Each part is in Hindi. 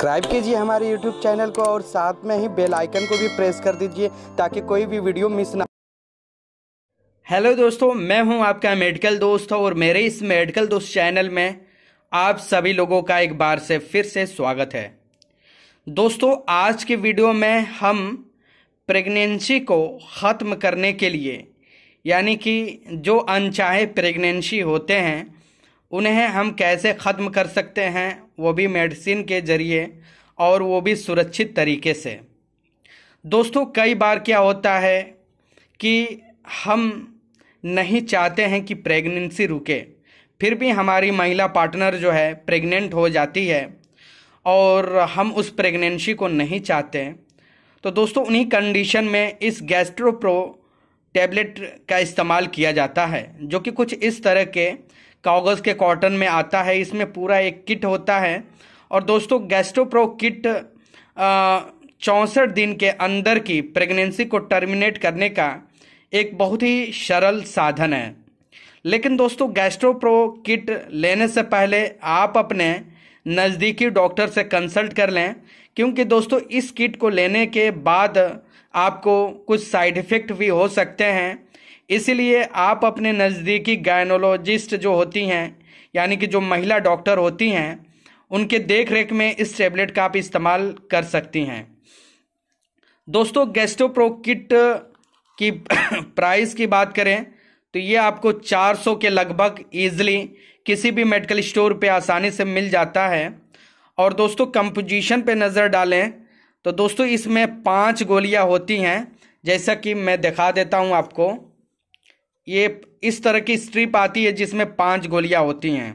सब्सक्राइब कीजिए हमारे यूट्यूब चैनल को और साथ में ही बेल आइकन को भी प्रेस कर दीजिए ताकि कोई भी वीडियो मिस ना हेलो दोस्तों मैं हूं आपका मेडिकल दोस्त और मेरे इस मेडिकल दोस्त चैनल में आप सभी लोगों का एक बार से फिर से स्वागत है दोस्तों आज की वीडियो में हम प्रेगनेंसी को ख़त्म करने के लिए यानी कि जो अनचाहे प्रेगनेंसी होते हैं उन्हें हम कैसे ख़त्म कर सकते हैं वो भी मेडिसिन के ज़रिए और वो भी सुरक्षित तरीके से दोस्तों कई बार क्या होता है कि हम नहीं चाहते हैं कि प्रेगनेंसी रुके फिर भी हमारी महिला पार्टनर जो है प्रेग्नेंट हो जाती है और हम उस प्रेगनेंसी को नहीं चाहते तो दोस्तों उन्हीं कंडीशन में इस गैस्ट्रोप्रो टैबलेट का इस्तेमाल किया जाता है जो कि कुछ इस तरह के कागज़ के कॉटन में आता है इसमें पूरा एक किट होता है और दोस्तों गैस्ट्रोप्रो किट चौंसठ दिन के अंदर की प्रेगनेंसी को टर्मिनेट करने का एक बहुत ही सरल साधन है लेकिन दोस्तों गैस्ट्रोप्रो किट लेने से पहले आप अपने नज़दीकी डॉक्टर से कंसल्ट कर लें क्योंकि दोस्तों इस किट को लेने के बाद आपको कुछ साइड इफ़ेक्ट भी हो सकते हैं इसलिए आप अपने नज़दीकी गायनोलॉजिस्ट जो होती हैं यानी कि जो महिला डॉक्टर होती हैं उनके देख रेख में इस टेबलेट का आप इस्तेमाल कर सकती हैं दोस्तों गेस्टोप्रो किट की प्राइस की बात करें तो ये आपको 400 के लगभग ईजिली किसी भी मेडिकल स्टोर पे आसानी से मिल जाता है और दोस्तों कंपोजिशन पे नज़र डालें तो दोस्तों इसमें पांच गोलियां होती हैं जैसा कि मैं दिखा देता हूं आपको ये इस तरह की स्ट्रिप आती है जिसमें पांच गोलियां होती हैं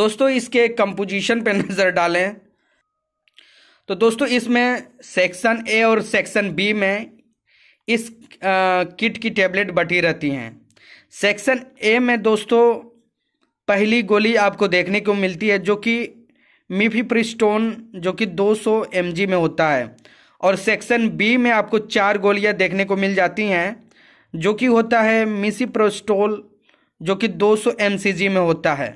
दोस्तों इसके कंपोजिशन पे नज़र डालें तो दोस्तों इसमें सेक्शन ए और सेक्शन बी में इस आ, किट की टेबलेट बटी रहती हैं सेक्शन ए में दोस्तों पहली गोली आपको देखने को मिलती है जो कि मिफीप्रिस्टोन जो कि 200 एमजी में होता है और सेक्शन बी में आपको चार गोलियां देखने को मिल जाती हैं जो कि होता है मिसीप्रोस्टोल जो कि 200 सौ में होता है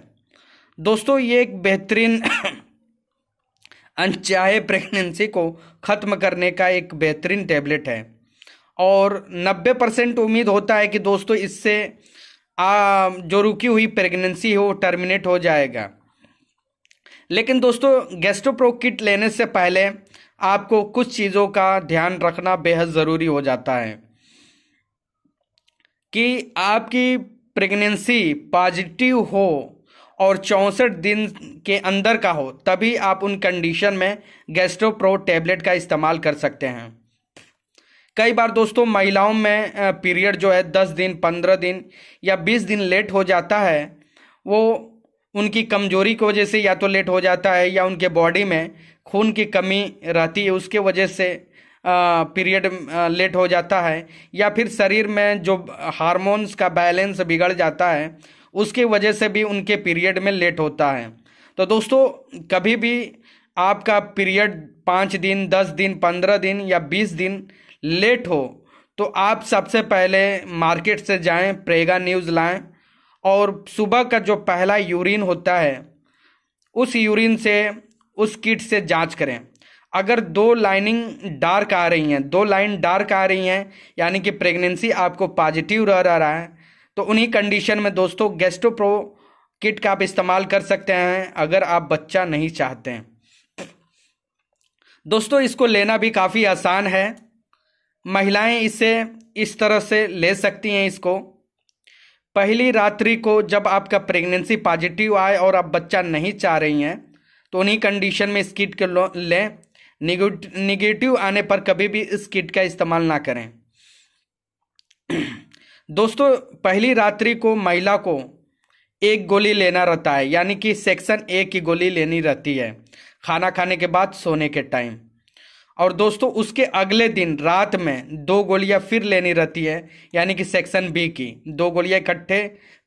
दोस्तों ये एक बेहतरीन अनचाहे प्रेगनेंसी को ख़त्म करने का एक बेहतरीन टैबलेट है और 90 परसेंट उम्मीद होता है कि दोस्तों इससे आ, जो रुकी हुई प्रेगनेंसी है वो टर्मिनेट हो जाएगा लेकिन दोस्तों गैस्ट्रोप्रो किट लेने से पहले आपको कुछ चीज़ों का ध्यान रखना बेहद ज़रूरी हो जाता है कि आपकी प्रेगनेंसी पॉजिटिव हो और चौंसठ दिन के अंदर का हो तभी आप उन कंडीशन में गैस्ट्रोप्रो टैबलेट का इस्तेमाल कर सकते हैं कई बार दोस्तों महिलाओं में पीरियड जो है दस दिन पंद्रह दिन या बीस दिन लेट हो जाता है वो उनकी कमजोरी की वजह से या तो लेट हो जाता है या उनके बॉडी में खून की कमी रहती है उसके वजह से पीरियड लेट हो जाता है या फिर शरीर में जो हार्मोन्स का बैलेंस बिगड़ जाता है उसकी वजह से भी उनके पीरियड में लेट होता है तो दोस्तों कभी भी आपका पीरियड पाँच दिन दस दिन पंद्रह दिन या बीस दिन लेट हो तो आप सबसे पहले मार्केट से जाएं प्रेगा न्यूज़ लाएं और सुबह का जो पहला यूरिन होता है उस यूरिन से उस किट से जांच करें अगर दो लाइनिंग डार्क आ रही हैं दो लाइन डार्क आ रही हैं यानी कि प्रेगनेंसी आपको पॉजिटिव रह रहा है तो उन्हीं कंडीशन में दोस्तों गेस्टोप्रो किट का आप इस्तेमाल कर सकते हैं अगर आप बच्चा नहीं चाहते हैं दोस्तों इसको लेना भी काफ़ी आसान है महिलाएं इसे इस तरह से ले सकती हैं इसको पहली रात्रि को जब आपका प्रेगनेंसी पॉजिटिव आए और आप बच्चा नहीं चाह रही हैं तो उन्हीं कंडीशन में इस किट को लें निगेटिव आने पर कभी भी इस किट का इस्तेमाल ना करें दोस्तों पहली रात्रि को महिला को एक गोली लेना रहता है यानी कि सेक्शन ए की गोली लेनी रहती है खाना खाने के बाद सोने के टाइम और दोस्तों उसके अगले दिन रात में दो गोलियां फिर लेनी रहती है यानी कि सेक्शन बी की दो गोलियां इकट्ठे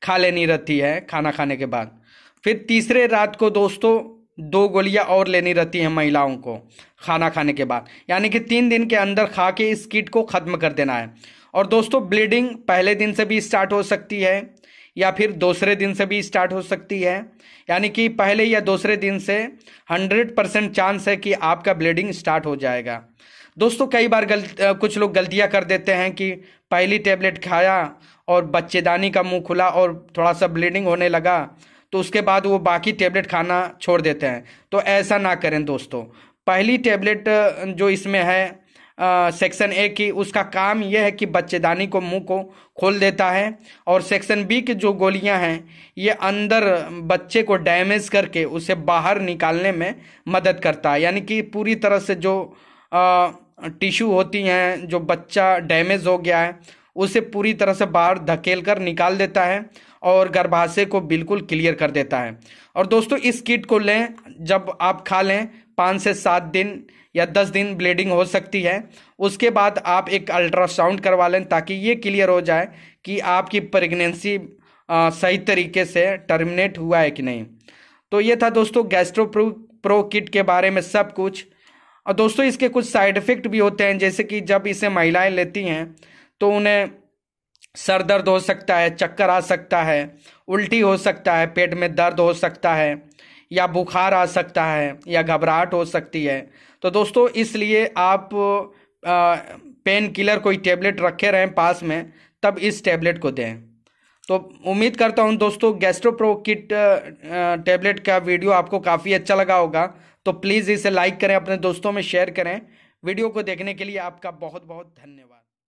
खा लेनी रहती है खाना खाने के बाद फिर तीसरे रात को दोस्तों दो गोलियां और लेनी रहती हैं महिलाओं को खाना खाने के बाद यानी कि तीन दिन के अंदर खा के इस किट को ख़त्म कर देना है और दोस्तों ब्लीडिंग पहले दिन से भी स्टार्ट हो सकती है या फिर दूसरे दिन से भी स्टार्ट हो सकती है यानी कि पहले या दूसरे दिन से हंड्रेड परसेंट चांस है कि आपका ब्लीडिंग स्टार्ट हो जाएगा दोस्तों कई बार गल कुछ लोग गलतियाँ कर देते हैं कि पहली टेबलेट खाया और बच्चेदानी का मुंह खुला और थोड़ा सा ब्लीडिंग होने लगा तो उसके बाद वो बाकी टेबलेट खाना छोड़ देते हैं तो ऐसा ना करें दोस्तों पहली टेबलेट जो इसमें है सेक्शन ए की उसका काम यह है कि बच्चेदानी को मुंह को खोल देता है और सेक्शन बी की जो गोलियां हैं ये अंदर बच्चे को डैमेज करके उसे बाहर निकालने में मदद करता है यानी कि पूरी तरह से जो टिश्यू होती हैं जो बच्चा डैमेज हो गया है उसे पूरी तरह से बाहर धकेल कर निकाल देता है और गर्भाशय को बिल्कुल क्लियर कर देता है और दोस्तों इस किट को लें जब आप खा लें पाँच से सात दिन या दस दिन ब्लीडिंग हो सकती है उसके बाद आप एक अल्ट्रासाउंड करवा लें ताकि ये क्लियर हो जाए कि आपकी प्रेगनेंसी सही तरीके से टर्मिनेट हुआ है कि नहीं तो ये था दोस्तों गैस्ट्रो प्रो, प्रो किट के बारे में सब कुछ और दोस्तों इसके कुछ साइड इफ़ेक्ट भी होते हैं जैसे कि जब इसे महिलाएं लेती हैं तो उन्हें सर दर्द हो सकता है चक्कर आ सकता है उल्टी हो सकता है पेट में दर्द हो सकता है या बुखार आ सकता है या घबराहट हो सकती है तो दोस्तों इसलिए आप पेन किलर कोई टेबलेट रखे रहें पास में तब इस टेबलेट को दें तो उम्मीद करता हूं दोस्तों गैस्ट्रोप्रो किट टेबलेट का वीडियो आपको काफ़ी अच्छा लगा होगा तो प्लीज़ इसे लाइक करें अपने दोस्तों में शेयर करें वीडियो को देखने के लिए आपका बहुत बहुत धन्यवाद